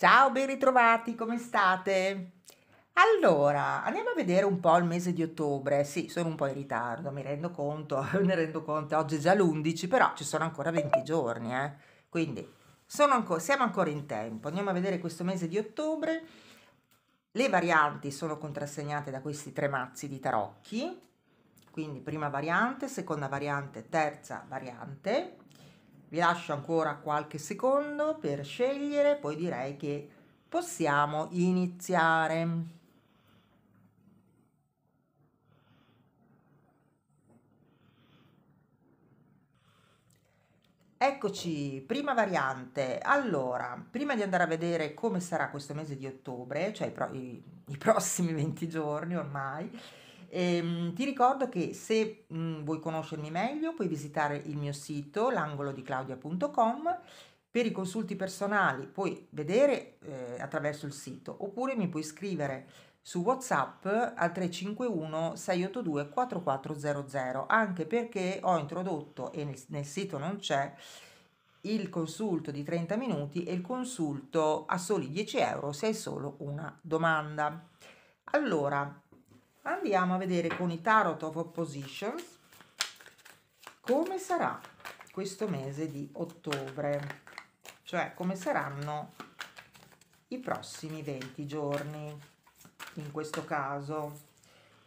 Ciao, ben ritrovati, come state? Allora, andiamo a vedere un po' il mese di ottobre. Sì, sono un po' in ritardo, mi rendo conto, ne rendo conto. Oggi è già l'11, però ci sono ancora 20 giorni, eh. Quindi ancora, siamo ancora in tempo. Andiamo a vedere questo mese di ottobre. Le varianti sono contrassegnate da questi tre mazzi di tarocchi. Quindi prima variante, seconda variante, terza variante vi lascio ancora qualche secondo per scegliere, poi direi che possiamo iniziare. Eccoci, prima variante. Allora, prima di andare a vedere come sarà questo mese di ottobre, cioè i, pro i, i prossimi 20 giorni ormai, Ehm, ti ricordo che se mh, mm, vuoi conoscermi meglio puoi visitare il mio sito langolodiclaudia.com per i consulti personali puoi vedere eh, attraverso il sito oppure mi puoi scrivere su WhatsApp al 351 682 4400 anche perché ho introdotto e nel, nel sito non c'è il consulto di 30 minuti e il consulto a soli 10 euro se hai solo una domanda. Allora, andiamo a vedere con i tarot of Opposition come sarà questo mese di ottobre cioè come saranno i prossimi 20 giorni in questo caso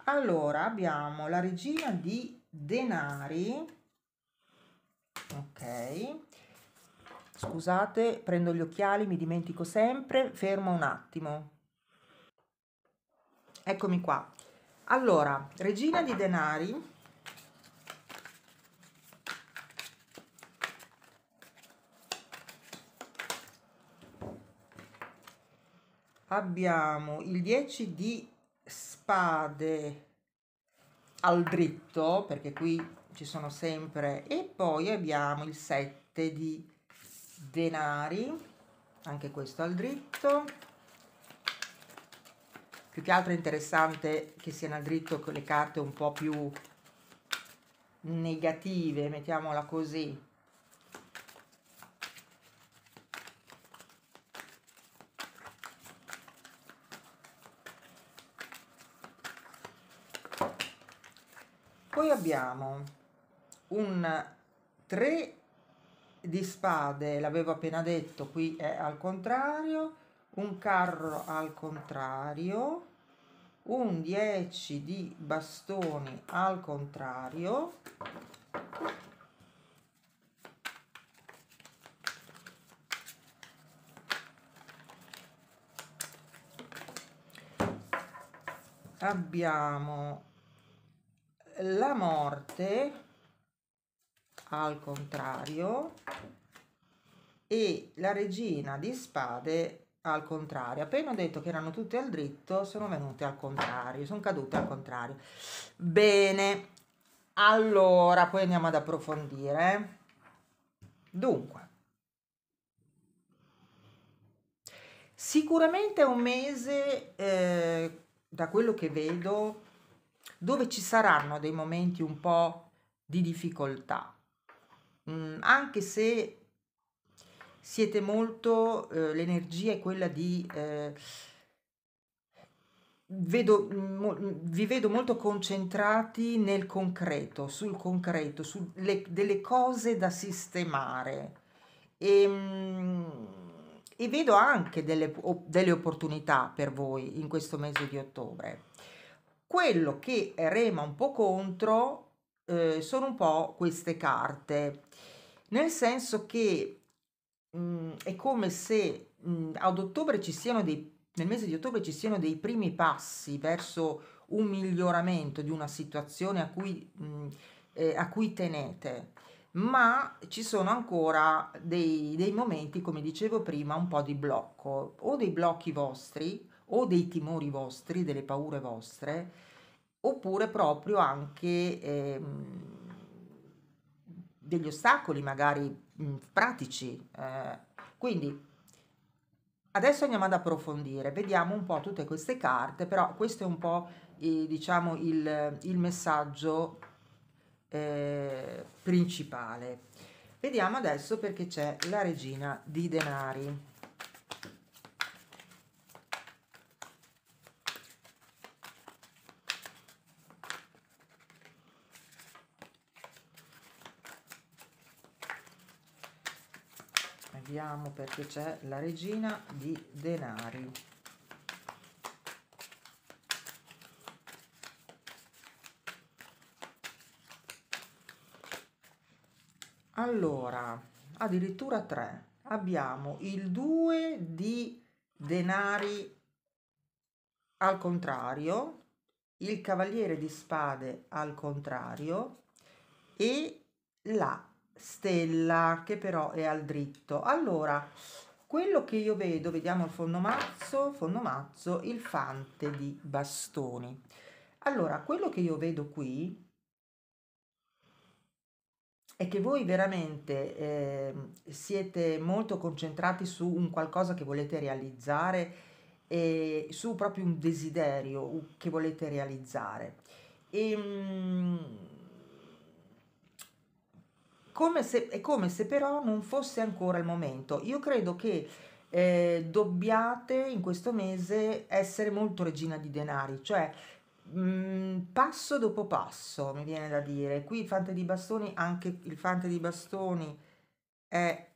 allora abbiamo la regina di denari ok scusate prendo gli occhiali mi dimentico sempre fermo un attimo eccomi qua allora, regina di denari. Abbiamo il 10 di spade al dritto, perché qui ci sono sempre, e poi abbiamo il 7 di denari, anche questo al dritto più che altro è interessante che siano al dritto con le carte un po' più negative, mettiamola così. Poi abbiamo un 3 di spade, l'avevo appena detto, qui è al contrario, un carro al contrario, un 10 di bastoni al contrario, abbiamo la morte al contrario e la regina di spade al contrario. Appena ho detto che erano tutte al dritto, sono venute al contrario, sono cadute al contrario. Bene, allora poi andiamo ad approfondire. Eh. Dunque, sicuramente è un mese, eh, da quello che vedo, dove ci saranno dei momenti un po' di difficoltà, mm, anche se siete molto, eh, l'energia è quella di... Eh, vedo, mo, vi vedo molto concentrati nel concreto, sul concreto, su le, delle cose da sistemare. E, ehm, e vedo anche delle, delle opportunità per voi in questo mese di ottobre. Quello che rema un po' contro eh, sono un po' queste carte, nel senso che mh, mhmm, è come se mh, mhmm, ad ottobre ci siano dei, nel mese di ottobre ci siano dei primi passi verso un miglioramento di una situazione a cui, mh, mhmm, eh, a cui tenete, ma ci sono ancora dei, dei momenti, come dicevo prima, un po' di blocco, o dei blocchi vostri, o dei timori vostri, delle paure vostre, oppure proprio anche... Ehm, degli ostacoli magari mh, pratici. Eh, quindi adesso andiamo ad approfondire, vediamo un po' tutte queste carte, però questo è un po' eh, diciamo il, il messaggio eh, principale. Vediamo adesso perché c'è la regina di denari. vediamo perché c'è la regina di denari allora addirittura tre. abbiamo il 2 di denari al contrario il cavaliere di spade al contrario e la stella che però è al dritto allora quello che io vedo vediamo il fondomazzo fondomazzo il fante di bastoni allora quello che io vedo qui è che voi veramente eh, siete molto concentrati su un qualcosa che volete realizzare e su proprio un desiderio che volete realizzare e, ehm, come se, è come se però non fosse ancora il momento. Io credo che eh, dobbiate in questo mese essere molto regina di denari, cioè mh, mm, passo dopo passo, mi viene da dire. Qui il fante di bastoni, anche il fante di bastoni è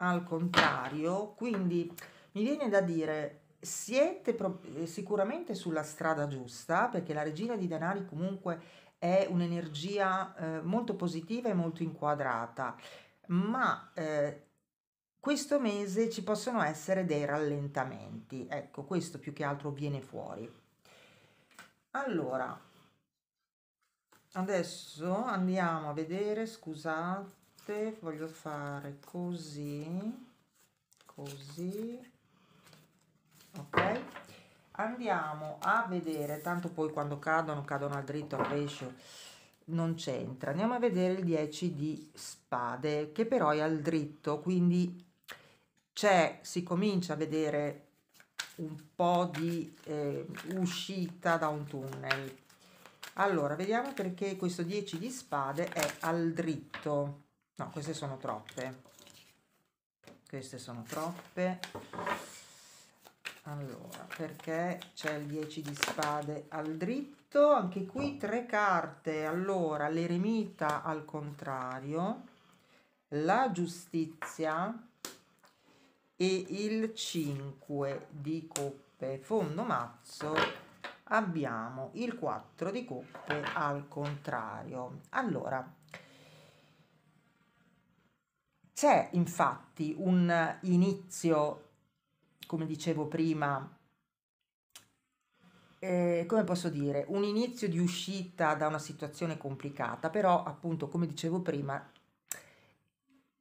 al contrario, quindi mi viene da dire siete eh, sicuramente sulla strada giusta perché la regina di denari comunque è un'energia eh, molto positiva e molto inquadrata, ma eh, questo mese ci possono essere dei rallentamenti, ecco questo più che altro viene fuori. Allora, adesso andiamo a vedere, scusate, voglio fare così, così, ok? andiamo a vedere tanto poi quando cadono cadono al dritto al pesce non c'entra andiamo a vedere il 10 di spade che però è al dritto quindi c'è si comincia a vedere un po di eh, uscita da un tunnel allora vediamo perché questo 10 di spade è al dritto no queste sono troppe queste sono troppe allora perché c'è il 10 di spade al dritto anche qui tre carte allora l'eremita al contrario la giustizia e il 5 di coppe fondo mazzo abbiamo il 4 di coppe al contrario allora c'è infatti un inizio come dicevo prima, eh, come posso dire, un inizio di uscita da una situazione complicata, però appunto come dicevo prima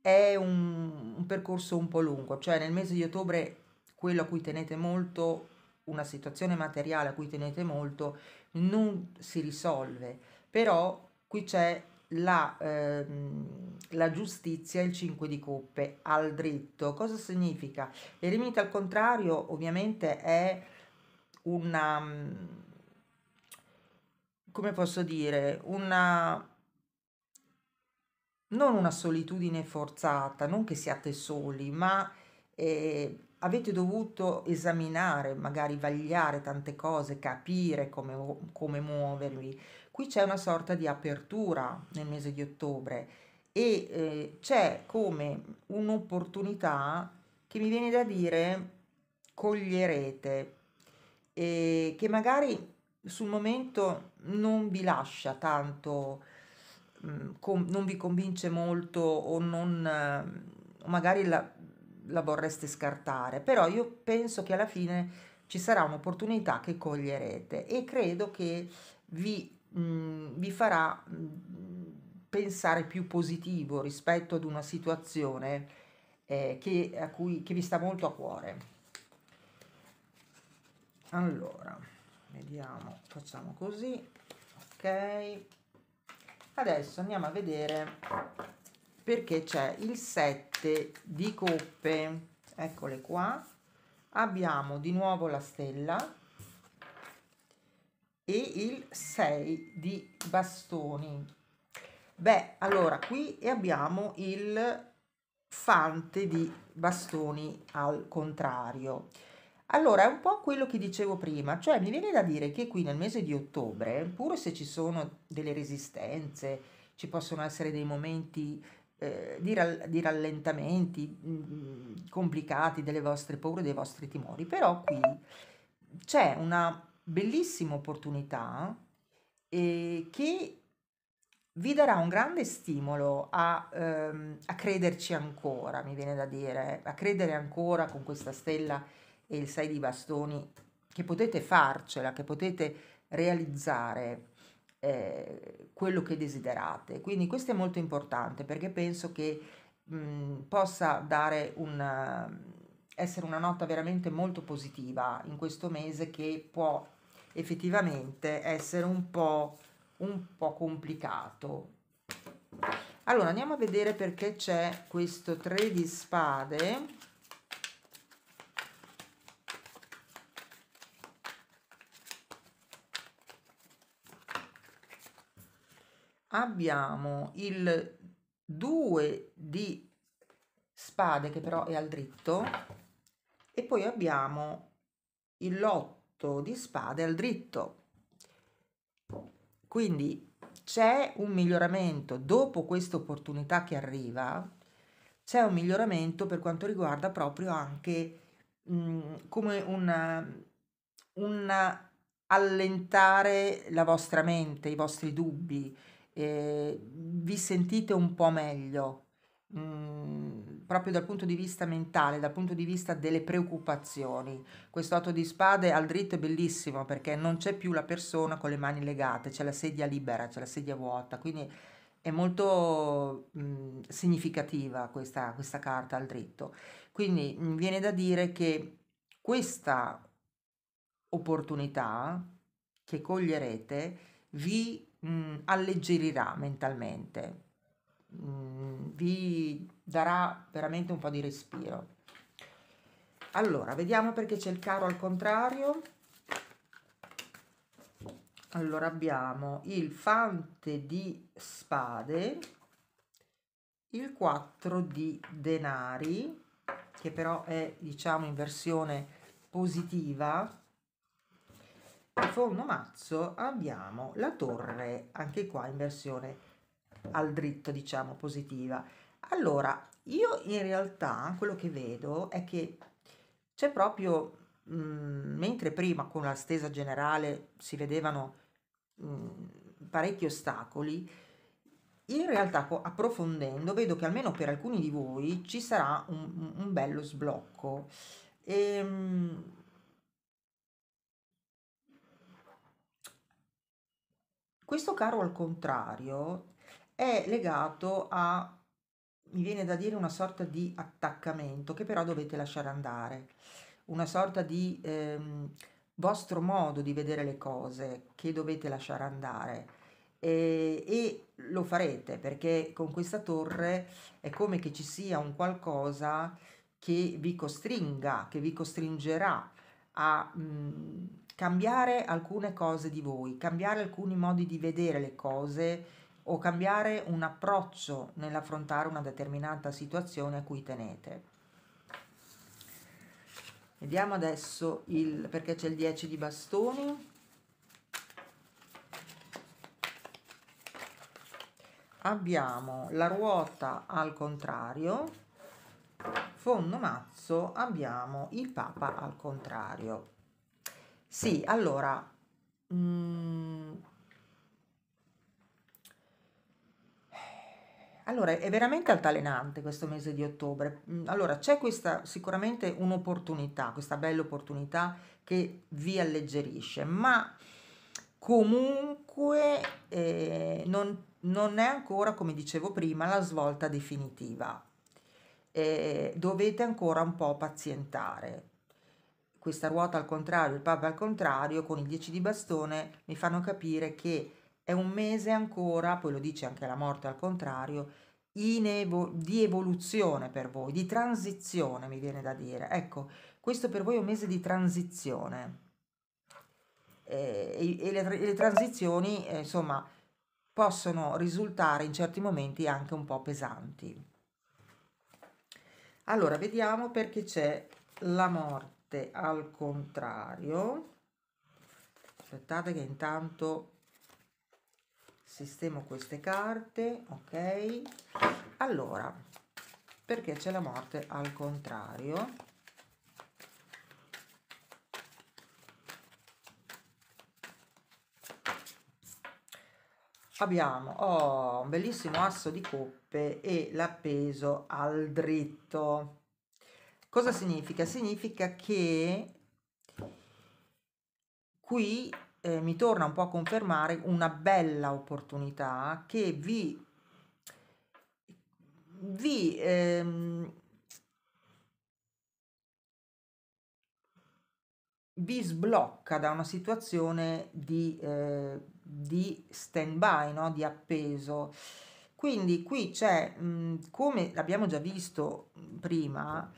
è un, un percorso un po' lungo, cioè nel mese di ottobre quello a cui tenete molto, una situazione materiale a cui tenete molto, non si risolve, però qui c'è la, ehm, la giustizia il 5 di coppe al dritto. Cosa significa? L'eremita al contrario ovviamente è una, mm, come posso dire, una, non una solitudine forzata, non che siate soli, ma eh, avete dovuto esaminare, magari vagliare tante cose, capire come, come muovervi Qui c'è una sorta di apertura nel mese di ottobre e eh, c'è come un'opportunità che mi viene da dire coglierete e che magari sul momento non vi lascia tanto, mm, com- non vi convince molto o non, uh, magari la, la vorreste scartare, però io penso che alla fine ci sarà un'opportunità che coglierete e credo che vi mh, vi farà mh, pensare più positivo rispetto ad una situazione eh, che, a cui, che vi sta molto a cuore. Allora, vediamo, facciamo così, ok. Adesso andiamo a vedere perché c'è il 7 di coppe, eccole qua, abbiamo di nuovo la stella, e il 6 di bastoni. Beh, allora qui abbiamo il fante di bastoni al contrario. Allora, è un po' quello che dicevo prima, cioè mi viene da dire che qui nel mese di ottobre, pur se ci sono delle resistenze, ci possono essere dei momenti eh, di, ra di, rallentamenti mh, mm, complicati delle vostre paure, dei vostri timori, però qui c'è una bellissima opportunità eh, che vi darà un grande stimolo a, ehm, a, crederci ancora, mi viene da dire, a credere ancora con questa stella e il 6 di bastoni, che potete farcela, che potete realizzare eh, quello che desiderate. Quindi questo è molto importante perché penso che mh, mhmm, possa dare un essere una nota veramente molto positiva in questo mese che può effettivamente essere un po', un po complicato. Allora andiamo a vedere perché c'è questo 3 di spade. Abbiamo il 2 di spade che però è al dritto e poi abbiamo il lotto 8 di spade al dritto. Quindi c'è un miglioramento dopo questa opportunità che arriva, c'è un miglioramento per quanto riguarda proprio anche mh, come un allentare la vostra mente, i vostri dubbi, eh, vi sentite un po' meglio. Mh, proprio dal punto di vista mentale, dal punto di vista delle preoccupazioni. Questo atto di spade al dritto è bellissimo perché non c'è più la persona con le mani legate, c'è la sedia libera, c'è la sedia vuota, quindi è molto mh, significativa questa, questa carta al dritto. Quindi mh, viene da dire che questa opportunità che coglierete vi mh, alleggerirà mentalmente, mh, mm, vi darà veramente un po' di respiro. Allora, vediamo perché c'è il caro al contrario. Allora abbiamo il fante di spade, il 4 di denari, che però è diciamo in versione positiva. A fondo mazzo abbiamo la torre, anche qua in versione al dritto, diciamo, positiva. Allora, io in realtà quello che vedo è che c'è proprio, mh, mm, mentre prima con la stesa generale si vedevano mh, mm, parecchi ostacoli, in realtà approfondendo vedo che almeno per alcuni di voi ci sarà un, un bello sblocco. E, ehm, questo caro al contrario è legato a, mi viene da dire, una sorta di attaccamento che però dovete lasciare andare, una sorta di ehm, vostro modo di vedere le cose che dovete lasciare andare. E, e lo farete perché con questa torre è come che ci sia un qualcosa che vi costringa, che vi costringerà a mh, mhmm, cambiare alcune cose di voi, cambiare alcuni modi di vedere le cose o cambiare un approccio nell'affrontare una determinata situazione a cui tenete. Vediamo adesso il perché c'è il 10 di bastoni. Abbiamo la ruota al contrario, fondo mazzo abbiamo il papa al contrario. Sì, allora mh, mm, Allora, è veramente altalenante questo mese di ottobre. Mm, allora, c'è questa sicuramente un'opportunità, questa bella opportunità che vi alleggerisce, ma comunque eh, non, non, è ancora, come dicevo prima, la svolta definitiva. Eh, dovete ancora un po' pazientare. Questa ruota al contrario, il Papa al contrario, con il 10 di bastone, mi fanno capire che è un mese ancora, poi lo dice anche la morte al contrario, evo- di evoluzione per voi, di transizione mi viene da dire. Ecco, questo per voi è un mese di transizione. E, e, le, e le, transizioni, eh, insomma, possono risultare in certi momenti anche un po' pesanti. Allora, vediamo perché c'è la morte al contrario. Aspettate che intanto sistemo queste carte ok allora perché c'è la morte al contrario abbiamo oh, un bellissimo asso di coppe e l'appeso al dritto cosa significa significa che qui eh, mi torna un po' a confermare una bella opportunità che vi, vi ehm, vi sblocca da una situazione di, eh, di stand by, no? di appeso. Quindi qui c'è, mm, come abbiamo già visto prima,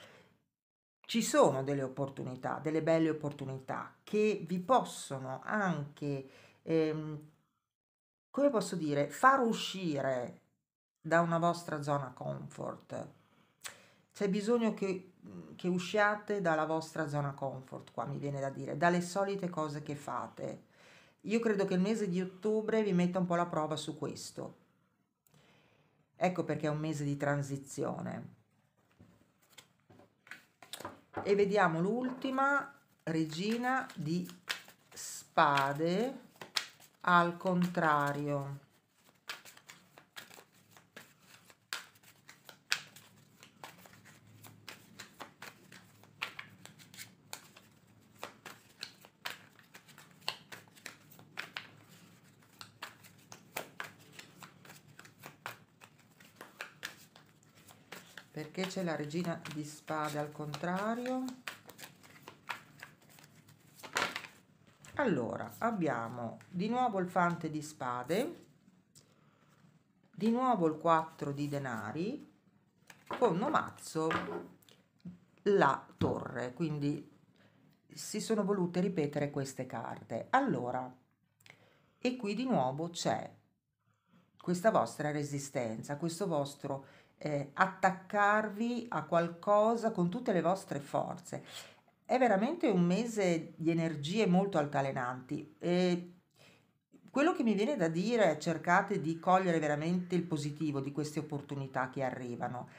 ci sono delle opportunità, delle belle opportunità che vi possono anche, ehm, come posso dire, far uscire da una vostra zona comfort. C'è bisogno che, mhmm, che usciate dalla vostra zona comfort, qua mi viene da dire, dalle solite cose che fate. Io credo che il mese di ottobre vi metta un po' la prova su questo. Ecco perché è un mese di transizione e vediamo l'ultima regina di spade al contrario invece la regina di spade al contrario allora abbiamo di nuovo il fante di spade di nuovo il 4 di denari con mazzo la torre quindi si sono volute ripetere queste carte allora e qui di nuovo c'è questa vostra resistenza questo vostro eh, attaccarvi a qualcosa con tutte le vostre forze. È veramente un mese di energie molto altalenanti e quello che mi viene da dire è cercate di cogliere veramente il positivo di queste opportunità che arrivano,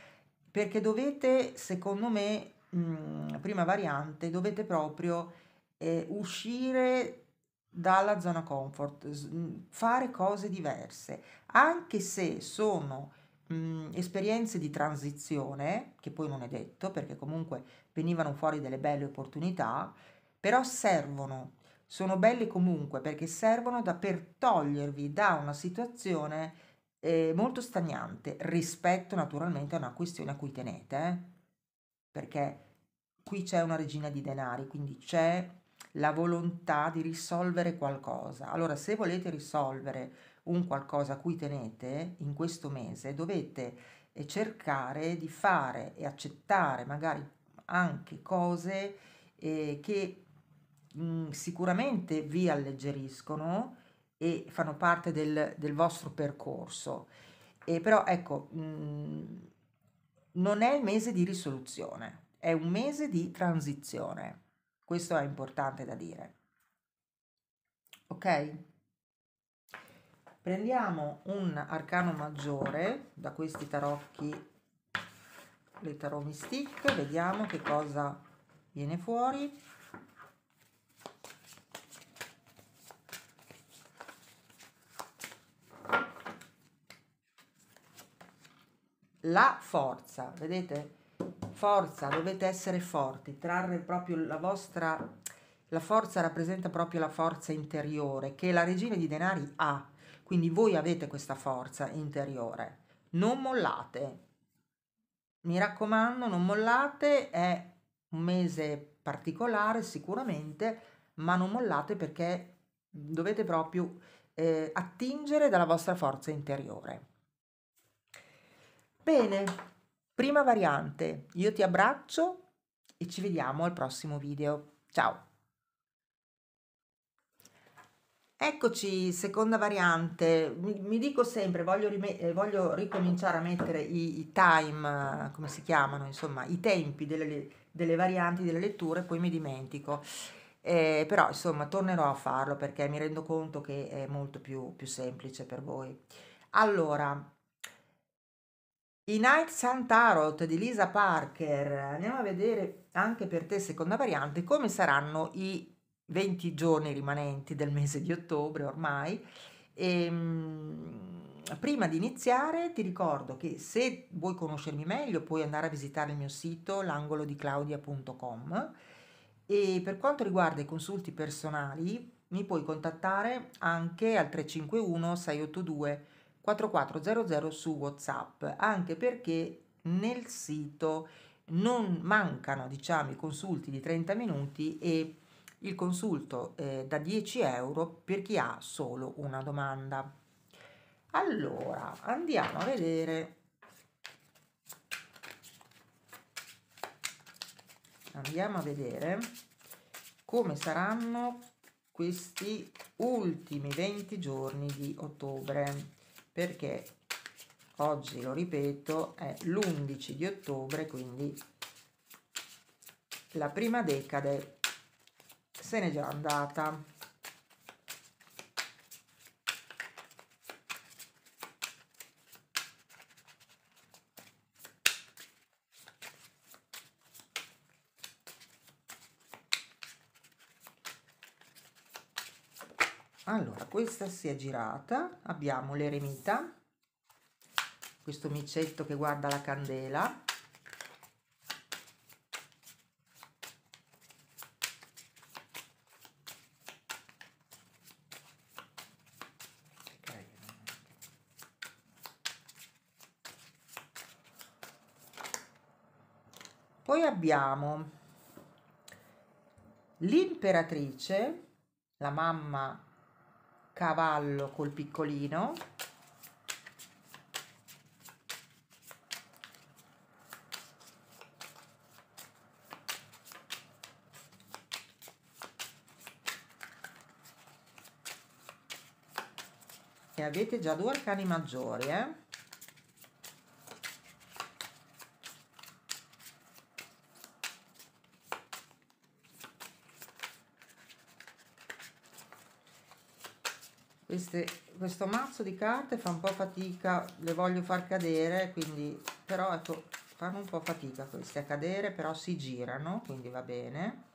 perché dovete, secondo me, mh, mm, prima variante, dovete proprio eh, uscire dalla zona comfort, fare cose diverse, anche se sono mh, esperienze di transizione, che poi non è detto perché comunque venivano fuori delle belle opportunità, però servono, sono belle comunque perché servono da per togliervi da una situazione eh, molto stagnante rispetto naturalmente a una questione a cui tenete, eh. perché qui c'è una regina di denari, quindi c'è la volontà di risolvere qualcosa. Allora, se volete risolvere un qualcosa a cui tenete in questo mese, dovete eh, cercare di fare e accettare magari anche cose eh, che mh, mm, sicuramente vi alleggeriscono e fanno parte del, del vostro percorso. E però ecco, mh, mm, non è il mese di risoluzione, è un mese di transizione. Questo è importante da dire. Ok? Prendiamo un arcano maggiore da questi tarocchi, le taromi stick, vediamo che cosa viene fuori. La forza, vedete? Forza, dovete essere forti, trarre proprio la vostra... La forza rappresenta proprio la forza interiore che la regina di denari ha quindi voi avete questa forza interiore, non mollate. Mi raccomando, non mollate, è un mese particolare sicuramente, ma non mollate perché dovete proprio eh, attingere dalla vostra forza interiore. Bene, prima variante, io ti abbraccio e ci vediamo al prossimo video. Ciao! Eccoci, seconda variante. Mi, mi dico sempre, voglio, rime- eh, voglio, ricominciare a mettere i, i, time, eh, come si chiamano, insomma, i tempi delle, delle varianti delle letture, poi mi dimentico. Eh, però, insomma, tornerò a farlo perché mi rendo conto che è molto più, più semplice per voi. Allora, i Night Sun Tarot di Lisa Parker, andiamo a vedere anche per te, seconda variante, come saranno i 20 giorni rimanenti del mese di ottobre ormai. E, ehm, prima di iniziare ti ricordo che se vuoi conoscermi meglio puoi andare a visitare il mio sito l'angolodiclaudia.com e per quanto riguarda i consulti personali mi puoi contattare anche al 351 682 4400 su Whatsapp, anche perché nel sito non mancano diciamo, i consulti di 30 minuti e il consulto eh, da 10 euro per chi ha solo una domanda. Allora, andiamo a vedere. Andiamo a vedere come saranno questi ultimi 20 giorni di ottobre perché oggi lo ripeto è l'11 di ottobre quindi la prima decade se n'è già andata. Allora, questa si è girata, abbiamo l'eremita, questo micetto che guarda la candela, abbiamo l'imperatrice, la mamma cavallo col piccolino, e avete già due arcani maggiori, eh? queste, questo mazzo di carte fa un po' fatica, le voglio far cadere, quindi però ecco, fanno un po' fatica queste a cadere, però si girano, quindi va bene.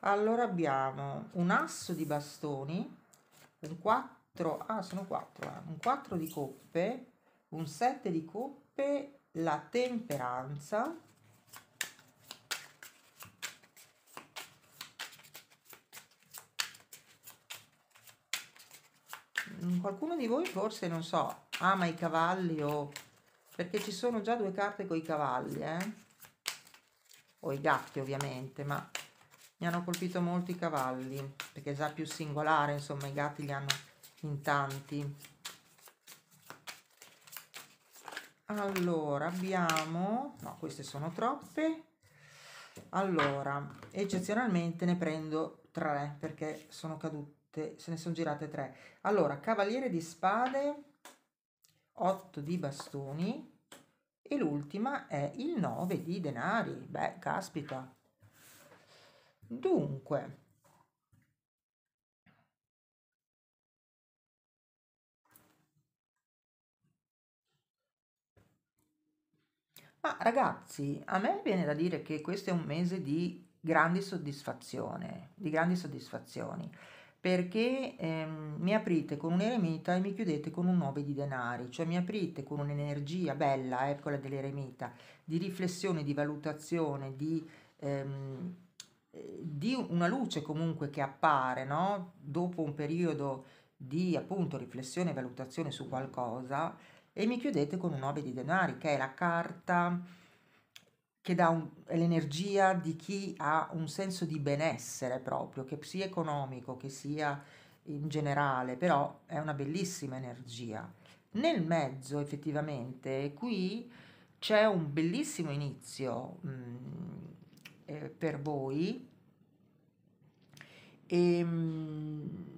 Allora abbiamo un asso di bastoni, un 4, ah sono 4, eh, un 4 di coppe, un 7 di coppe, la temperanza, Mm. qualcuno di voi forse, non so, ama i cavalli o... perché ci sono già due carte con i cavalli, eh? O i gatti ovviamente, ma mi hanno colpito molto i cavalli, perché è già più singolare, insomma, i gatti li hanno in tanti. Allora, abbiamo... no, queste sono troppe. Allora, eccezionalmente ne prendo tre, perché sono cadute tutte, se ne sono girate tre. Allora, cavaliere di spade, 8 di bastoni e l'ultima è il 9 di denari. Beh, caspita. Dunque, Ma ragazzi, a me viene da dire che questo è un mese di grandi soddisfazione, di grandi soddisfazioni perché ehm, mi aprite con un eremita e mi chiudete con un 9 di denari, cioè mi aprite con un'energia bella, eccola eh, dell'eremita, di riflessione, di valutazione, di, ehm, eh, di una luce comunque che appare no? dopo un periodo di appunto riflessione e valutazione su qualcosa e mi chiudete con un 9 di denari che è la carta che dà un, l'energia di chi ha un senso di benessere proprio, che sia economico, che sia in generale, però è una bellissima energia. Nel mezzo, effettivamente, qui c'è un bellissimo inizio mh, mm, eh, per voi. E, ehm, mh,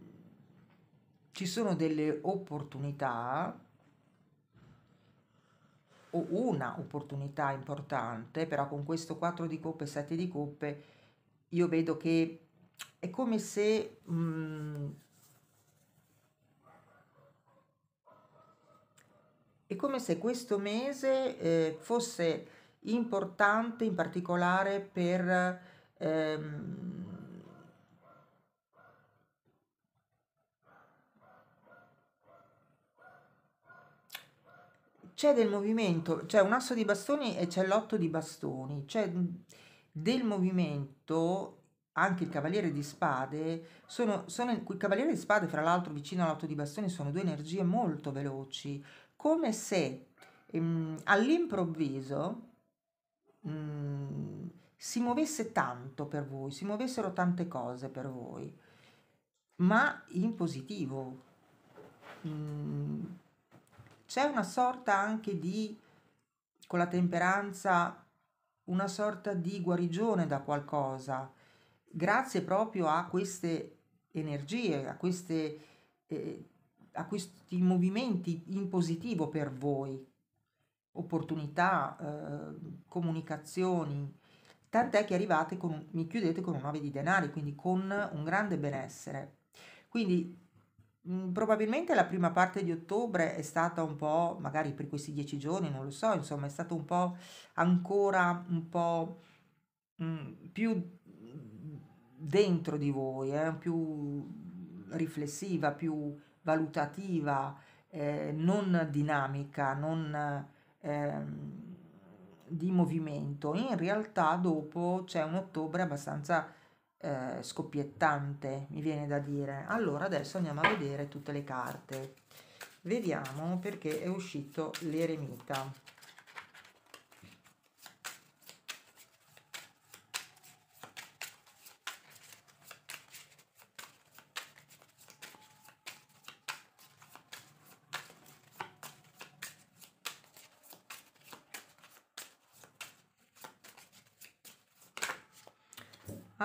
ci sono delle opportunità una opportunità importante, però con questo 4 di coppe e 7 di coppe io vedo che è come se mh, mhmm, è come se questo mese eh, fosse importante in particolare per ehm, c'è del movimento, c'è un asso di bastoni e c'è l'otto di bastoni, c'è del movimento anche il cavaliere di spade, sono, sono, il cavaliere di spade fra l'altro vicino all'otto di bastoni sono due energie molto veloci, come se ehm, all'improvviso mm, si muovesse tanto per voi, si muovessero tante cose per voi, ma in positivo. Mh, mm, c'è una sorta anche di, con la temperanza, una sorta di guarigione da qualcosa, grazie proprio a queste energie, a, queste, eh, a questi movimenti in positivo per voi, opportunità, eh, comunicazioni, tant'è che arrivate con, mi chiudete con un 9 di denari, quindi con un grande benessere. Quindi Mhmm, probabilmente la prima parte di ottobre è stata un po', magari per questi dieci giorni, non lo so, insomma, è stata un po' ancora un po' mhmm, più mhmm, dentro di voi, eh, più riflessiva, più valutativa, eh, non dinamica, non eh, di movimento. In realtà dopo c'è un ottobre abbastanza eh, scoppiettante, mi viene da dire. Allora adesso andiamo a vedere tutte le carte. Vediamo perché è uscito l'eremita.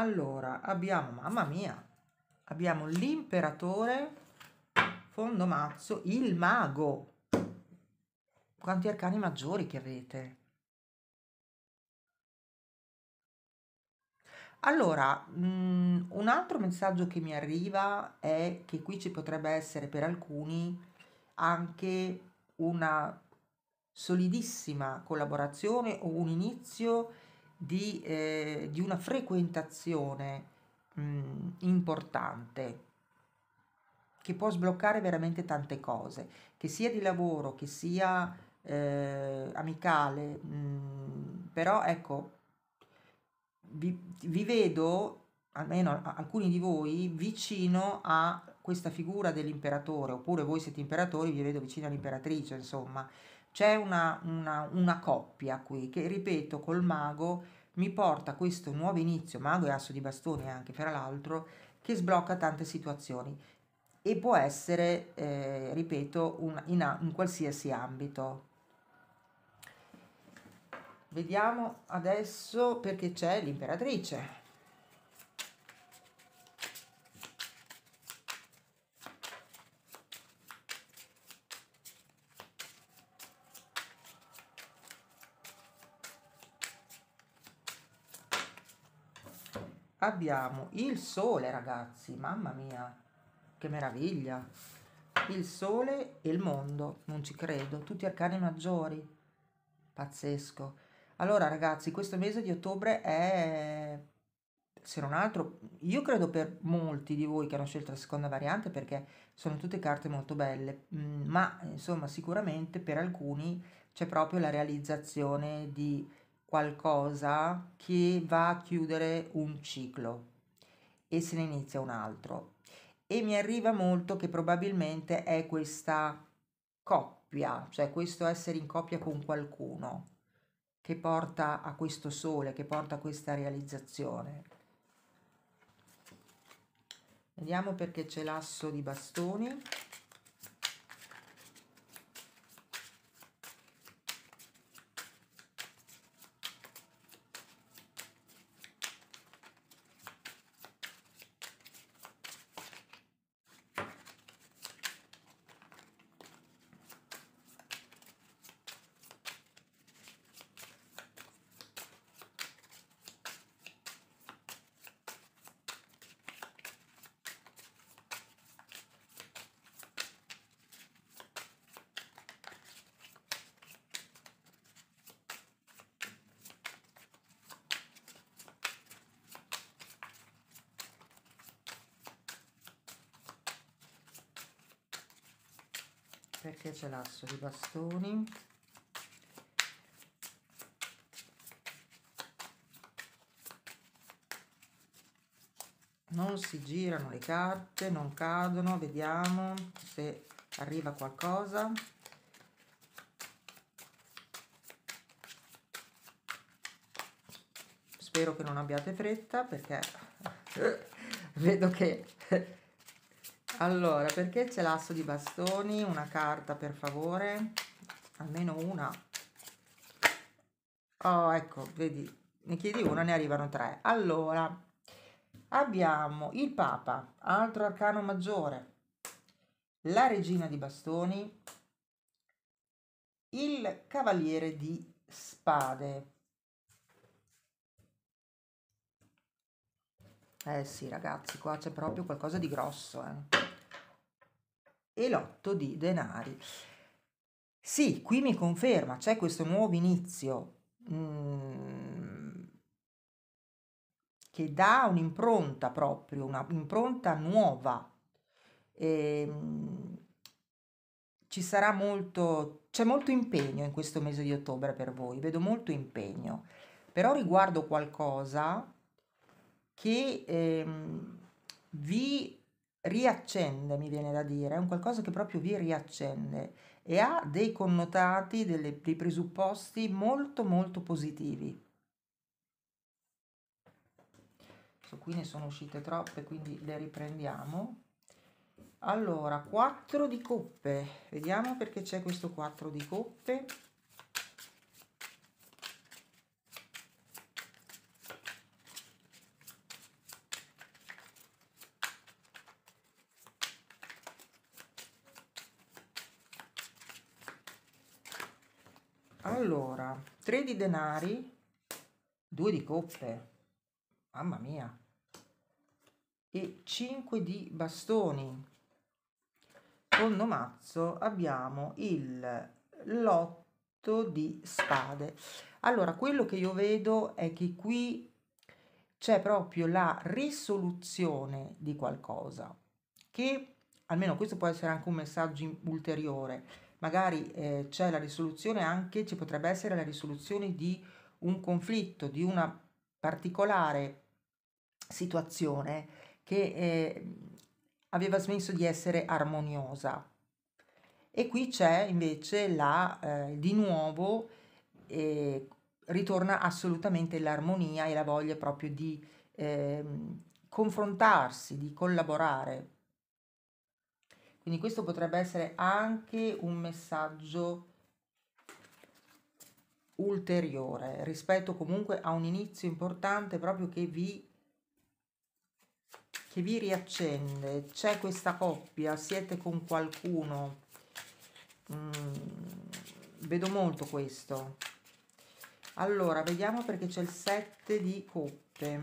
Allora, abbiamo, mamma mia, abbiamo l'imperatore, fondo mazzo, il mago. Quanti arcani maggiori che avete? Allora, mh, mm, un altro messaggio che mi arriva è che qui ci potrebbe essere per alcuni anche una solidissima collaborazione o un inizio di, eh, di una frequentazione mh, importante che può sbloccare veramente tante cose, che sia di lavoro, che sia eh, amicale, mh, però ecco, vi, vi vedo almeno alcuni di voi, vicino a questa figura dell'imperatore, oppure voi siete imperatori, vi vedo vicino all'imperatrice, insomma, c'è una, una, una coppia qui che, ripeto, col mago mi porta questo nuovo inizio, mago e asso di bastoni anche, fra l'altro, che sblocca tante situazioni e può essere, eh, ripeto, un, in, in qualsiasi ambito. Vediamo adesso perché c'è l'imperatrice. abbiamo il sole ragazzi mamma mia che meraviglia il sole e il mondo non ci credo tutti arcani maggiori pazzesco allora ragazzi questo mese di ottobre è se non altro io credo per molti di voi che hanno scelto la seconda variante perché sono tutte carte molto belle mm, ma insomma sicuramente per alcuni c'è proprio la realizzazione di qualcosa che va a chiudere un ciclo e se ne inizia un altro. E mi arriva molto che probabilmente è questa coppia, cioè questo essere in coppia con qualcuno che porta a questo sole, che porta a questa realizzazione. Vediamo perché c'è l'asso di bastoni. invece l'asso di bastoni non si girano le carte non cadono vediamo se arriva qualcosa spero che non abbiate fretta perché vedo che allora, perché c'è l'asso di bastoni? Una carta, per favore. Almeno una. Oh, ecco, vedi, ne chiedi una, ne arrivano tre. Allora, abbiamo il Papa, altro arcano maggiore, la regina di bastoni, il cavaliere di spade. Eh sì, ragazzi, qua c'è proprio qualcosa di grosso, eh e l'otto di denari. Sì, qui mi conferma, c'è questo nuovo inizio mm, che dà un'impronta proprio, un'impronta nuova. E, ehm, ci sarà molto, c'è molto impegno in questo mese di ottobre per voi, vedo molto impegno, però riguardo qualcosa che ehm, vi riaccende, mi viene da dire, è un qualcosa che proprio vi riaccende e ha dei connotati, delle, dei presupposti molto molto positivi. So, qui ne sono uscite troppe, quindi le riprendiamo. Allora, 4 di coppe, vediamo perché c'è questo 4 di coppe. 3 di denari, 2 di coppe, mamma mia, e 5 di bastoni. Col nomazzo abbiamo il lotto di spade. Allora, quello che io vedo è che qui c'è proprio la risoluzione di qualcosa, che almeno questo può essere anche un messaggio ulteriore, magari eh, c'è la risoluzione anche, ci potrebbe essere la risoluzione di un conflitto, di una particolare situazione che eh, aveva smesso di essere armoniosa. E qui c'è invece la, eh, di nuovo, eh, ritorna assolutamente l'armonia e la voglia proprio di ehm, confrontarsi, di collaborare quindi questo potrebbe essere anche un messaggio ulteriore rispetto comunque a un inizio importante proprio che vi che vi riaccende c'è questa coppia siete con qualcuno mm, vedo molto questo allora vediamo perché c'è il 7 di coppe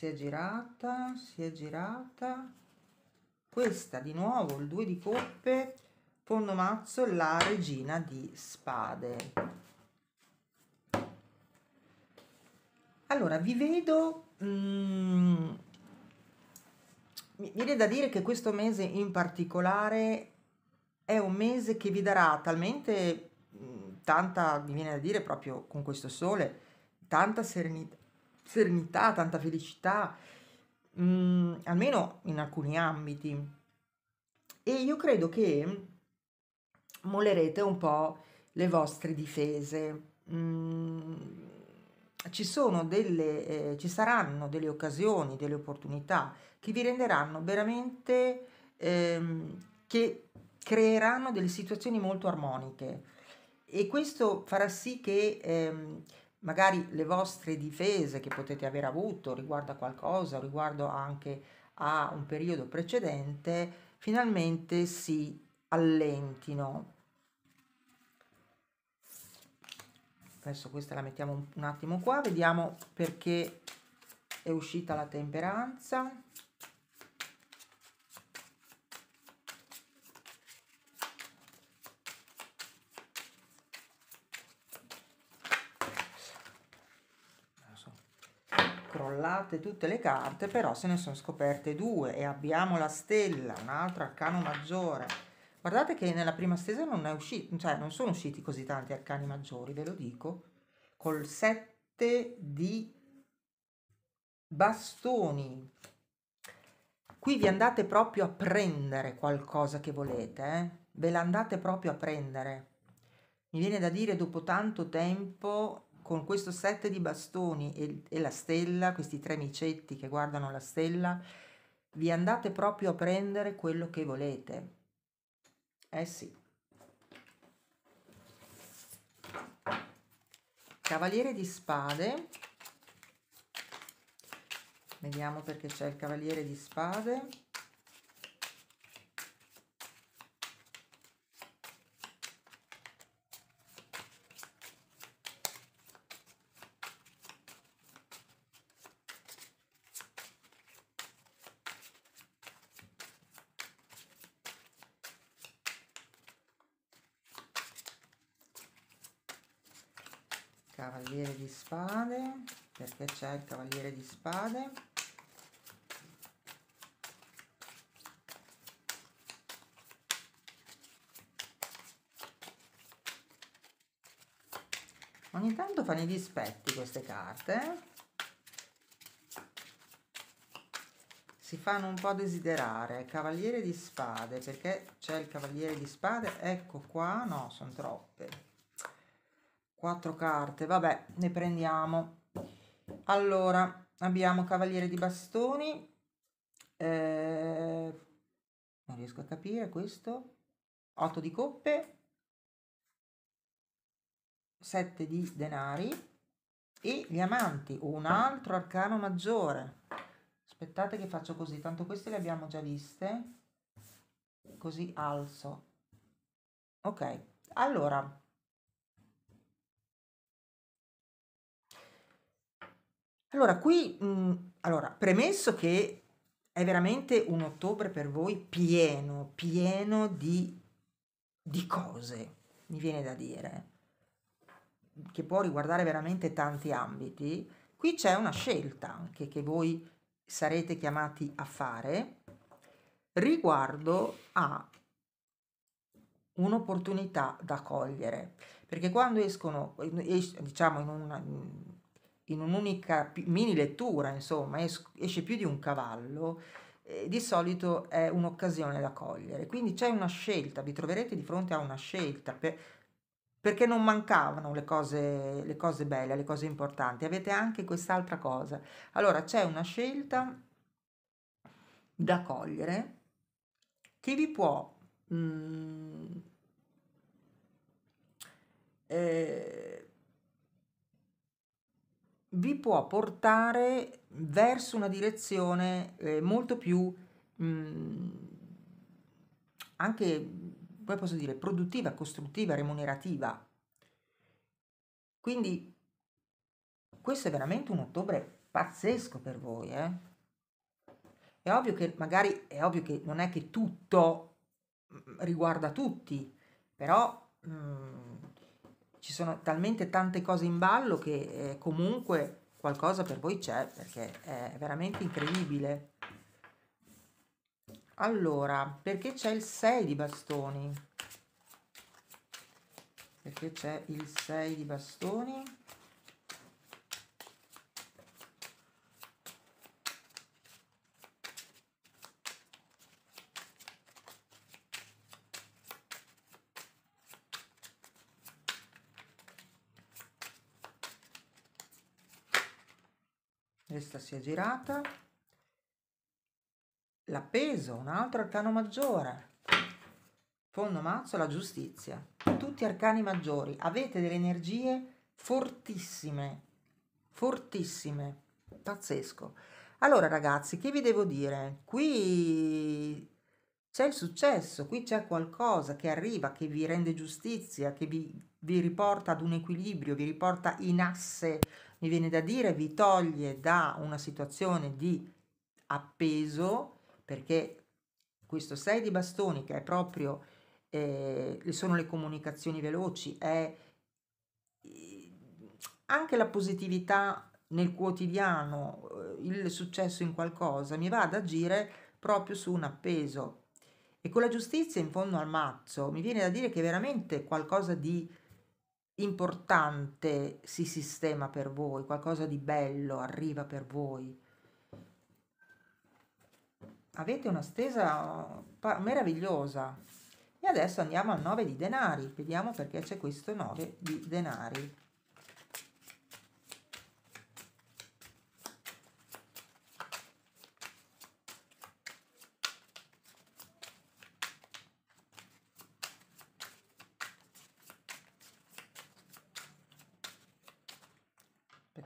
si è girata si è girata questa di nuovo il 2 di coppe fondo mazzo la regina di spade allora vi vedo mm, mi viene da dire che questo mese in particolare è un mese che vi darà talmente mm, tanta, mi viene da dire proprio con questo sole, tanta serenità, serenità, tanta felicità, mh, mm, almeno in alcuni ambiti. E io credo che mollerete un po' le vostre difese. Mh, mm, ci, sono delle, eh, ci saranno delle occasioni, delle opportunità che vi renderanno veramente, ehm, che creeranno delle situazioni molto armoniche e questo farà sì che ehm, magari le vostre difese che potete aver avuto riguardo a qualcosa, riguardo anche a un periodo precedente, finalmente si allentino. Adesso questa la mettiamo un attimo qua, vediamo perché è uscita la temperanza. crollate tutte le carte, però se ne sono scoperte due e abbiamo la stella, un altro arcano maggiore. Guardate che nella prima stesa non, è uscito, cioè non sono usciti così tanti arcani maggiori, ve lo dico, col 7 di bastoni. Qui vi andate proprio a prendere qualcosa che volete, eh? ve l'andate proprio a prendere. Mi viene da dire dopo tanto tempo con questo set di bastoni e, e la stella, questi tre micetti che guardano la stella, vi andate proprio a prendere quello che volete. Eh sì. Cavaliere di spade. Vediamo perché c'è il cavaliere di spade. cavaliere di spade perché c'è il cavaliere di spade ogni tanto fanno i dispetti queste carte si fanno un po' desiderare cavaliere di spade perché c'è il cavaliere di spade ecco qua no sono troppe quattro carte vabbè ne prendiamo allora abbiamo cavaliere di bastoni eh, non riesco a capire questo 8 di coppe 7 di denari e gli amanti un altro arcano maggiore aspettate che faccio così tanto queste le abbiamo già viste così alzo ok allora Allora, qui, mh, mm, allora, premesso che è veramente un ottobre per voi pieno, pieno di, di cose, mi viene da dire, che può riguardare veramente tanti ambiti, qui c'è una scelta anche che voi sarete chiamati a fare riguardo a un'opportunità da cogliere, perché quando escono, eh, diciamo in un in un'unica mini lettura, insomma, esce più di un cavallo, eh, di solito è un'occasione da cogliere. Quindi c'è una scelta, vi troverete di fronte a una scelta per, perché non mancavano le cose, le cose belle, le cose importanti. Avete anche quest'altra cosa. Allora c'è una scelta da cogliere che vi può mh, mm, eh, vi può portare verso una direzione eh, molto più mh, mm, anche come posso dire produttiva, costruttiva, remunerativa. Quindi questo è veramente un ottobre pazzesco per voi, eh? È ovvio che magari è ovvio che non è che tutto mm, riguarda tutti, però mh, mm, ci sono talmente tante cose in ballo che eh, comunque qualcosa per voi c'è perché è veramente incredibile. Allora, perché c'è il 6 di bastoni? Perché c'è il 6 di bastoni? questa si è girata l'appeso un altro arcano maggiore fondo mazzo la giustizia tutti arcani maggiori avete delle energie fortissime fortissime pazzesco allora ragazzi che vi devo dire qui c'è il successo qui c'è qualcosa che arriva che vi rende giustizia che vi, vi riporta ad un equilibrio vi riporta in asse mi viene da dire, vi toglie da una situazione di appeso, perché questo 6 di bastoni, che è proprio, eh, sono le comunicazioni veloci, è eh, anche la positività nel quotidiano, eh, il successo in qualcosa, mi va ad agire proprio su un appeso. E con la giustizia in fondo al mazzo, mi viene da dire che veramente qualcosa di importante si sistema per voi, qualcosa di bello arriva per voi. Avete una stesa oh, meravigliosa. E adesso andiamo al 9 di denari, vediamo perché c'è questo 9 di denari.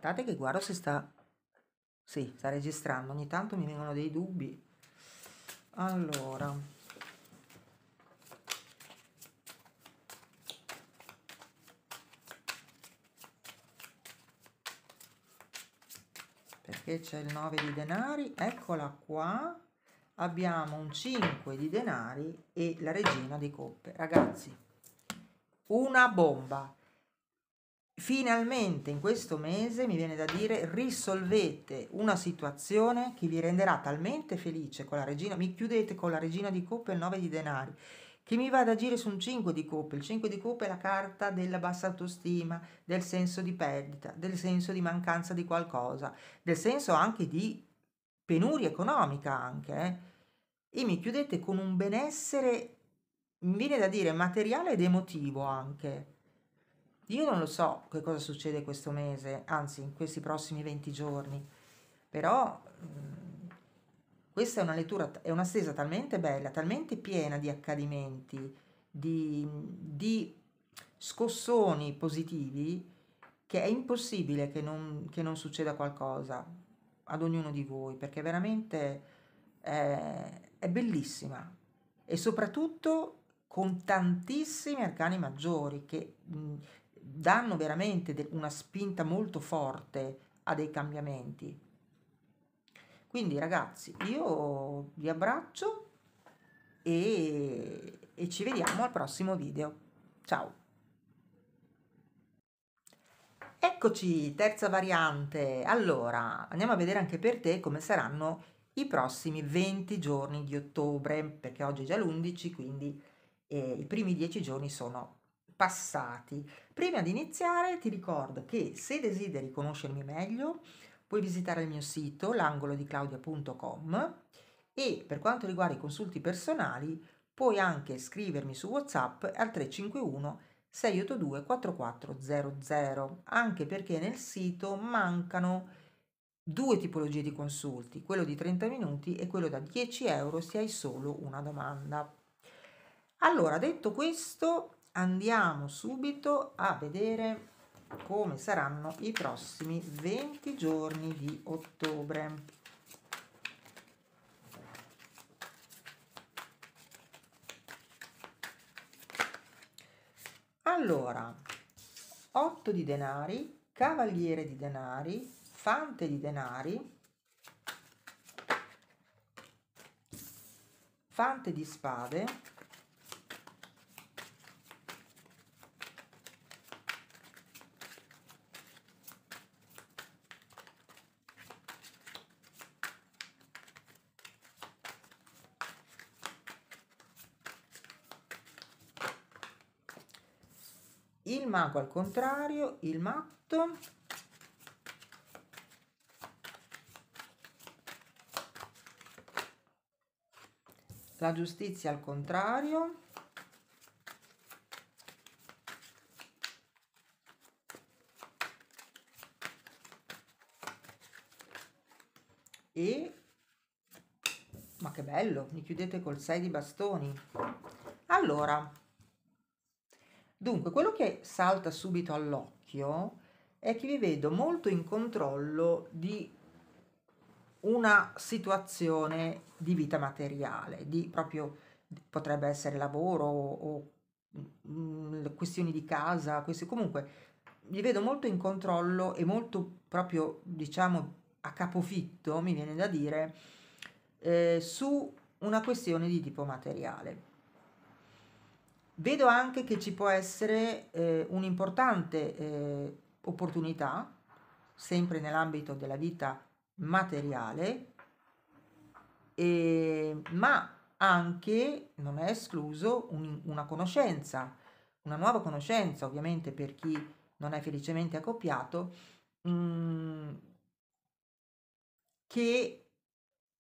aspettate che guardo se sta... Sì, sta registrando. Ogni tanto mi vengono dei dubbi. Allora. Perché c'è il 9 di denari. Eccola qua. Abbiamo un 5 di denari e la regina di coppe. Ragazzi, una bomba finalmente in questo mese, mi viene da dire, risolvete una situazione che vi renderà talmente felice con la regina, mi chiudete con la regina di coppe e il 9 di denari, che mi va ad agire su un 5 di coppe. Il 5 di coppe è la carta della bassa autostima, del senso di perdita, del senso di mancanza di qualcosa, del senso anche di penuria economica anche, eh? e mi chiudete con un benessere, mi viene da dire, materiale ed emotivo anche io non lo so che cosa succede questo mese, anzi in questi prossimi 20 giorni, però mm, questa è una lettura, è una stesa talmente bella, talmente piena di accadimenti, di, di scossoni positivi, che è impossibile che non, che non, succeda qualcosa ad ognuno di voi, perché veramente è, è bellissima e soprattutto con tantissimi arcani maggiori che mm, danno veramente una spinta molto forte a dei cambiamenti. Quindi ragazzi, io vi abbraccio e, e ci vediamo al prossimo video. Ciao! Eccoci, terza variante. Allora, andiamo a vedere anche per te come saranno i prossimi 20 giorni di ottobre, perché oggi è già l'11, quindi eh, i primi 10 giorni sono passati. Prima di iniziare ti ricordo che se desideri conoscermi meglio puoi visitare il mio sito l'angolo di claudia.com e per quanto riguarda i consulti personali puoi anche scrivermi su WhatsApp al 351 682 4400 anche perché nel sito mancano due tipologie di consulti, quello di 30 minuti e quello da 10 euro se hai solo una domanda. Allora, detto questo, andiamo subito a vedere come saranno i prossimi 20 giorni di ottobre. Allora, 8 di denari, cavaliere di denari, fante di denari, fante di spade, mago al contrario, il matto. La giustizia al contrario. E ma che bello, mi chiudete col 6 di bastoni. Allora, Dunque, quello che salta subito all'occhio è che vi vedo molto in controllo di una situazione di vita materiale, di proprio potrebbe essere lavoro o, mh, mm, questioni di casa, questi, comunque vi vedo molto in controllo e molto proprio diciamo a capofitto, mi viene da dire, eh, su una questione di tipo materiale. Vedo anche che ci può essere eh, un'importante eh, opportunità, sempre nell'ambito della vita materiale, eh, ma anche, non è escluso, un, una conoscenza, una nuova conoscenza ovviamente per chi non è felicemente accoppiato, mh, mm, che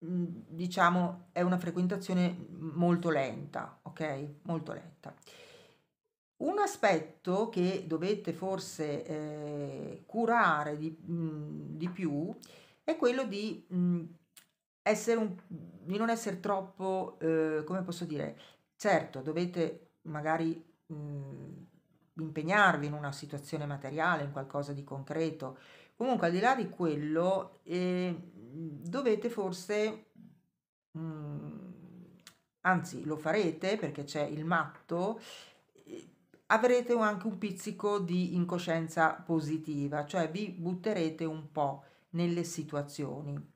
Mm, diciamo, è una frequentazione molto lenta, ok? Molto lenta. Un aspetto che dovete forse eh, curare di, mh, mm, di, più è quello di, mh, mm, essere un, di non essere troppo, eh, come posso dire, certo dovete magari mh, impegnarvi in una situazione materiale, in qualcosa di concreto, comunque al di là di quello eh, dovete forse, mh, mm, anzi lo farete perché c'è il matto, eh, avrete anche un pizzico di incoscienza positiva, cioè vi butterete un po' nelle situazioni.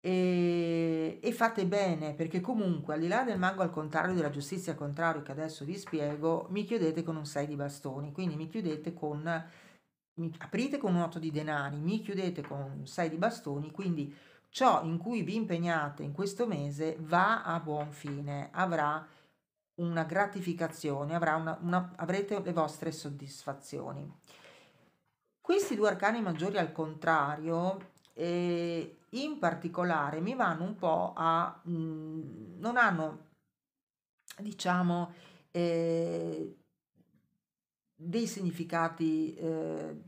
E, e, fate bene perché comunque al di là del mago al contrario della giustizia al contrario che adesso vi spiego mi chiudete con un 6 di bastoni quindi mi chiudete con mi aprite con un otto di denari, mi chiudete con sei di bastoni, quindi ciò in cui vi impegnate in questo mese va a buon fine, avrà una gratificazione, avrà una, una, avrete le vostre soddisfazioni. Questi due arcani maggiori al contrario, eh, in particolare, mi vanno un po' a... Mh, mm, non hanno, diciamo, eh, dei significati eh,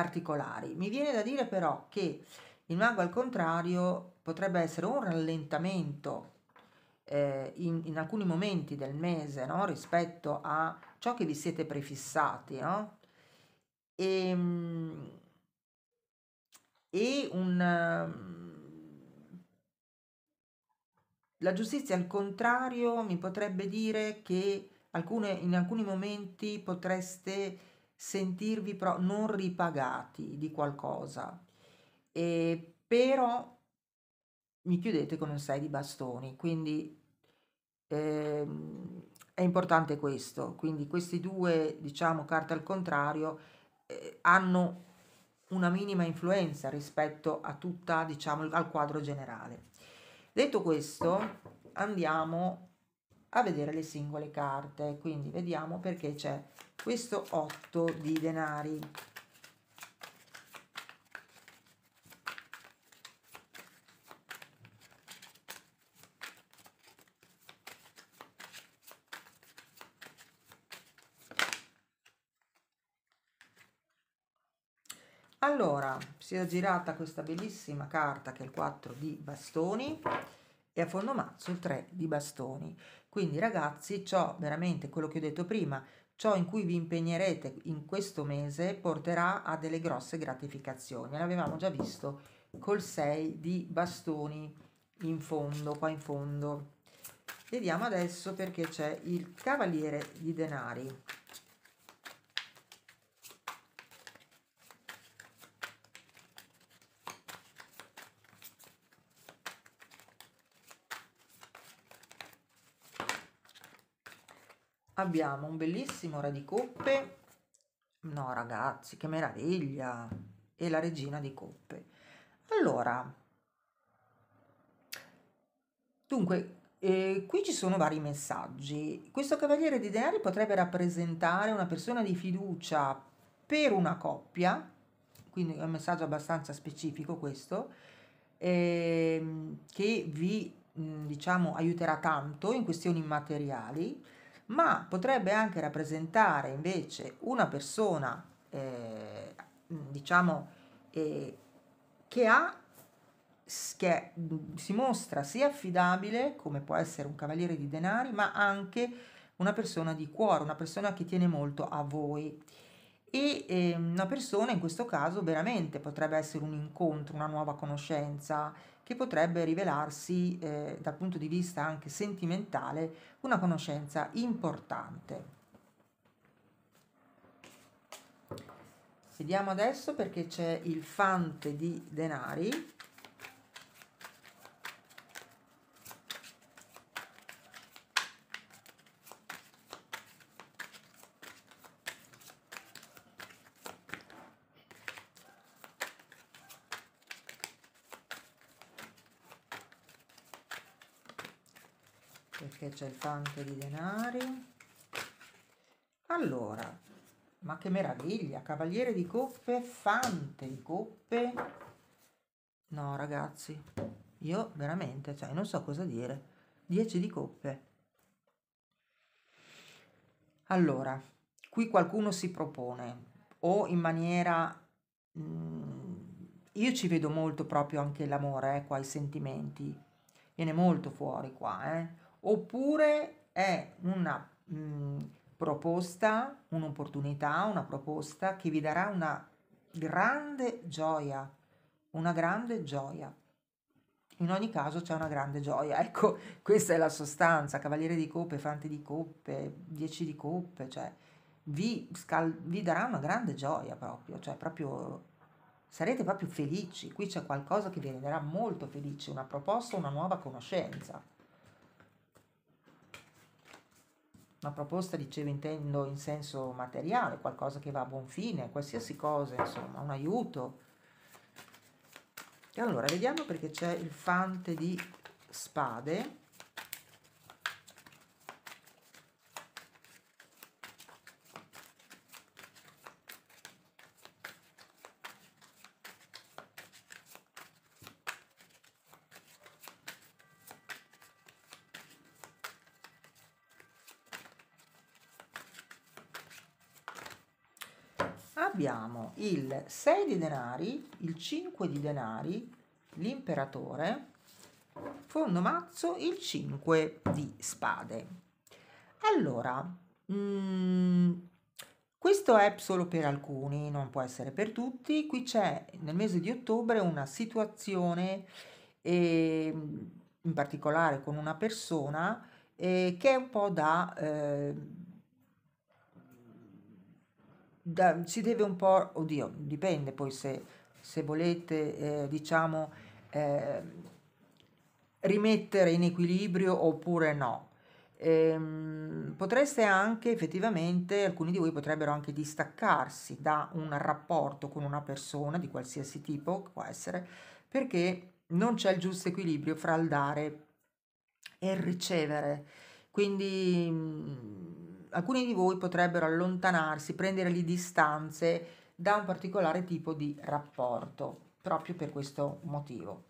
particolari. Mi viene da dire però che il mago al contrario potrebbe essere un rallentamento eh, in, in, alcuni momenti del mese no? rispetto a ciò che vi siete prefissati no? e, ehm, e un la giustizia al contrario mi potrebbe dire che alcune, in alcuni momenti potreste sentirvi però non ripagati di qualcosa, e però mi chiudete con un 6 di bastoni, quindi ehm, è importante questo, quindi questi due, diciamo, carte al contrario, eh, hanno una minima influenza rispetto a tutta, diciamo, al quadro generale. Detto questo, andiamo a vedere le singole carte. Quindi vediamo perché c'è questo 8 di denari. Allora, si è girata questa bellissima carta che è il 4 di bastoni e a Fondomazzo il 3 di bastoni. Quindi ragazzi, ciò veramente quello che ho detto prima, ciò in cui vi impegnerete in questo mese porterà a delle grosse gratificazioni. L'avevamo già visto col 6 di bastoni in fondo, qua in fondo. Vediamo adesso perché c'è il cavaliere di denari. abbiamo un bellissimo re di coppe no ragazzi che meraviglia e la regina di coppe allora dunque eh, qui ci sono vari messaggi questo cavaliere di denari potrebbe rappresentare una persona di fiducia per una coppia quindi è un messaggio abbastanza specifico questo eh, che vi mm, diciamo aiuterà tanto in questioni immateriali ma potrebbe anche rappresentare invece una persona, eh, diciamo, eh, che, ha, che si mostra sia affidabile, come può essere un cavaliere di denari, ma anche una persona di cuore, una persona che tiene molto a voi. E eh, una persona in questo caso veramente potrebbe essere un incontro, una nuova conoscenza, che potrebbe rivelarsi eh, dal punto di vista anche sentimentale una conoscenza importante. Vediamo adesso perché c'è il fante di denari c'è il tanto di denari. Allora, ma che meraviglia, cavaliere di coppe, fante di coppe. No, ragazzi, io veramente, cioè, non so cosa dire. 10 di coppe. Allora, qui qualcuno si propone o in maniera... Mh, mm, io ci vedo molto proprio anche l'amore, eh, qua i sentimenti. Viene molto fuori qua, eh oppure è una mh, mm, proposta, un'opportunità, una proposta che vi darà una grande gioia, una grande gioia. In ogni caso c'è una grande gioia, ecco, questa è la sostanza, cavaliere di coppe, fante di coppe, dieci di coppe, cioè vi, scal- vi darà una grande gioia proprio, cioè proprio sarete proprio felici, qui c'è qualcosa che vi renderà molto felici, una proposta, una nuova conoscenza. Una proposta, dicevo, intendo in senso materiale, qualcosa che va a buon fine, qualsiasi cosa, insomma, un aiuto. E allora, vediamo perché c'è il fante di spade il 6 di denari, il 5 di denari, l'imperatore, fondo mazzo, il 5 di spade. Allora, mh, mm, questo è solo per alcuni, non può essere per tutti. Qui c'è nel mese di ottobre una situazione, eh, in particolare con una persona, eh, che è un po' da... Eh, da, si deve un po', oddio, dipende poi se, se volete, eh, diciamo, eh, rimettere in equilibrio oppure no. Ehm, potreste anche, effettivamente, alcuni di voi potrebbero anche distaccarsi da un rapporto con una persona di qualsiasi tipo, può essere, perché non c'è il giusto equilibrio fra il dare e il ricevere. Quindi alcuni di voi potrebbero allontanarsi, prendere le distanze da un particolare tipo di rapporto, proprio per questo motivo.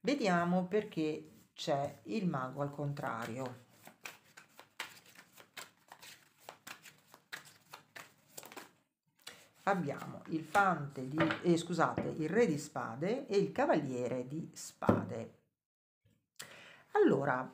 Vediamo perché c'è il mago al contrario. Abbiamo il fante di eh, scusate, il re di spade e il cavaliere di spade. Allora,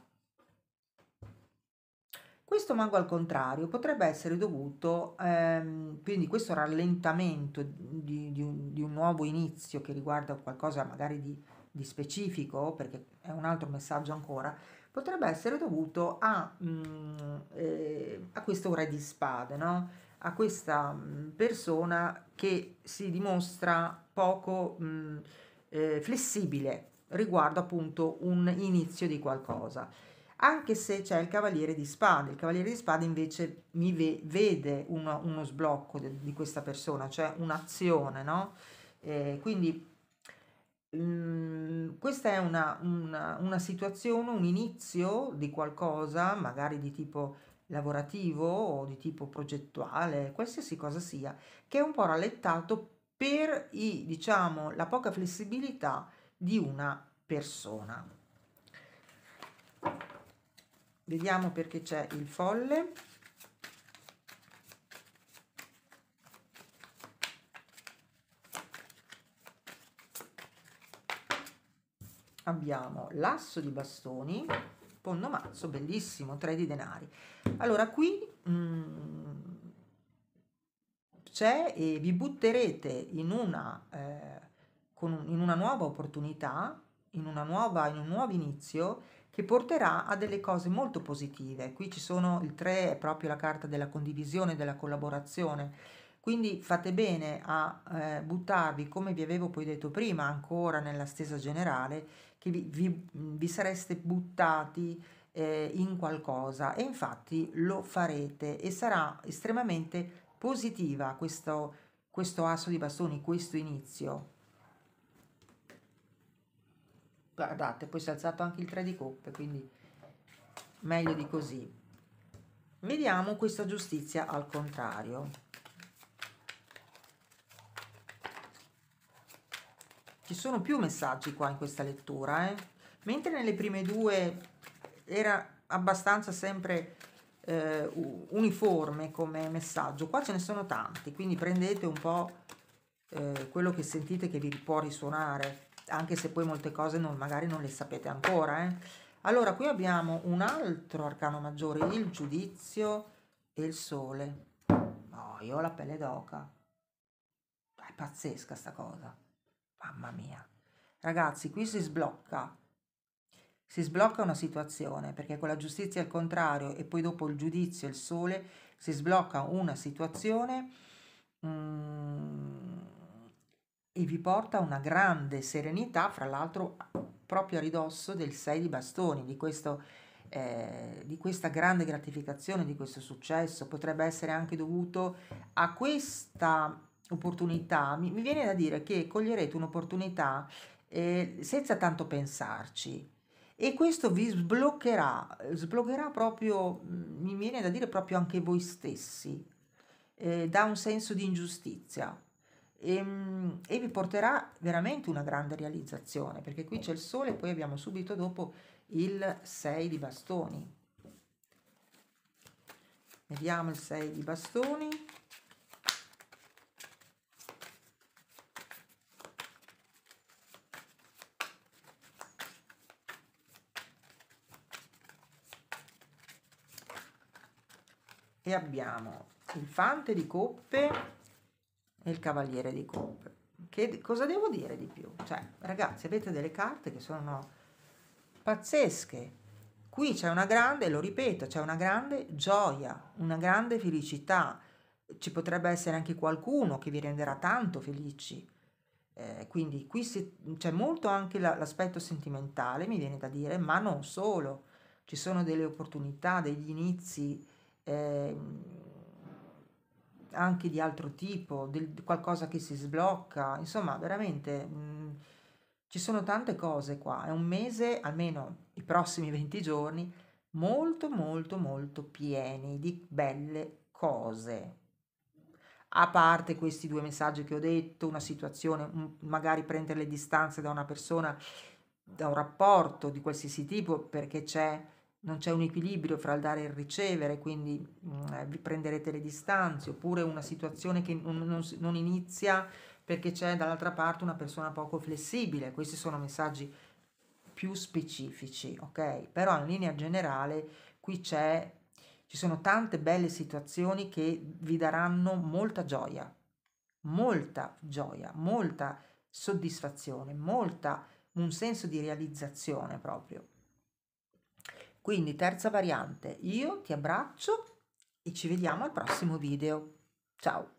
questo manco al contrario potrebbe essere dovuto, ehm, quindi questo rallentamento di, di, un, di, un, nuovo inizio che riguarda qualcosa magari di, di, specifico, perché è un altro messaggio ancora, potrebbe essere dovuto a, mh, mm, eh, a questo re di spade, no? a questa mm, persona che si dimostra poco mh, mm, eh, flessibile riguardo appunto un inizio di qualcosa anche se c'è il cavaliere di spade. Il cavaliere di spade invece mi ve- vede uno, uno sblocco de- di questa persona, cioè un'azione, no? Eh, quindi mm, questa è una, una, una, situazione, un inizio di qualcosa, magari di tipo lavorativo o di tipo progettuale, qualsiasi cosa sia, che è un po' rallettato per i, diciamo, la poca flessibilità di una persona vediamo perché c'è il folle abbiamo l'asso di bastoni pondo mazzo bellissimo tre di denari allora qui mm, c'è e vi butterete in una eh, con un, in una nuova opportunità in una nuova in un nuovo inizio che porterà a delle cose molto positive. Qui ci sono il 3, è proprio la carta della condivisione, della collaborazione. Quindi fate bene a eh, buttarvi, come vi avevo poi detto prima, ancora nella stesa generale, che vi, vi, vi sareste buttati eh, in qualcosa e infatti lo farete e sarà estremamente positiva questo, questo asso di bastoni, questo inizio guardate poi si è alzato anche il 3 di coppe quindi meglio di così vediamo questa giustizia al contrario ci sono più messaggi qua in questa lettura eh? mentre nelle prime due era abbastanza sempre eh, uniforme come messaggio qua ce ne sono tanti quindi prendete un po' eh, quello che sentite che vi può risuonare anche se poi molte cose non, magari non le sapete ancora. Eh. Allora, qui abbiamo un altro arcano maggiore, il giudizio e il sole. No, oh, io ho la pelle d'oca. È pazzesca sta cosa. Mamma mia. Ragazzi, qui si sblocca. Si sblocca una situazione, perché con la giustizia al contrario e poi dopo il giudizio e il sole si sblocca una situazione... Mm, e vi porta una grande serenità, fra l'altro proprio a ridosso del 6 di bastoni, di, questo, eh, di questa grande gratificazione, di questo successo. Potrebbe essere anche dovuto a questa opportunità. Mi, mi viene da dire che coglierete un'opportunità eh, senza tanto pensarci e questo vi sbloccherà, sbloccherà proprio, mi viene da dire proprio anche voi stessi, eh, da un senso di ingiustizia e, ehm, e, vi porterà veramente una grande realizzazione, perché qui c'è il sole e poi abbiamo subito dopo il 6 di bastoni. Vediamo il 6 di bastoni. E abbiamo il fante di coppe e il Cavaliere di Coppe. Che, cosa devo dire di più? Cioè, ragazzi, avete delle carte che sono pazzesche. Qui c'è una grande, lo ripeto, c'è una grande gioia, una grande felicità. Ci potrebbe essere anche qualcuno che vi renderà tanto felici. Eh, quindi qui si, c'è molto anche la, l'aspetto sentimentale, mi viene da dire, ma non solo. Ci sono delle opportunità, degli inizi. Eh, anche di altro tipo, di qualcosa che si sblocca, insomma veramente mh, mm, ci sono tante cose qua, è un mese, almeno i prossimi 20 giorni, molto molto molto pieni di belle cose. A parte questi due messaggi che ho detto, una situazione, mm, magari prendere le distanze da una persona, da un rapporto di qualsiasi tipo, perché c'è non c'è un equilibrio fra il dare e il ricevere, quindi mh, mm, eh, vi prenderete le distanze, oppure una situazione che non, non, non inizia perché c'è dall'altra parte una persona poco flessibile. Questi sono messaggi più specifici, ok? Però in linea generale qui c'è, ci sono tante belle situazioni che vi daranno molta gioia, molta gioia, molta soddisfazione, molta, un senso di realizzazione proprio. Quindi terza variante, io ti abbraccio e ci vediamo al prossimo video. Ciao!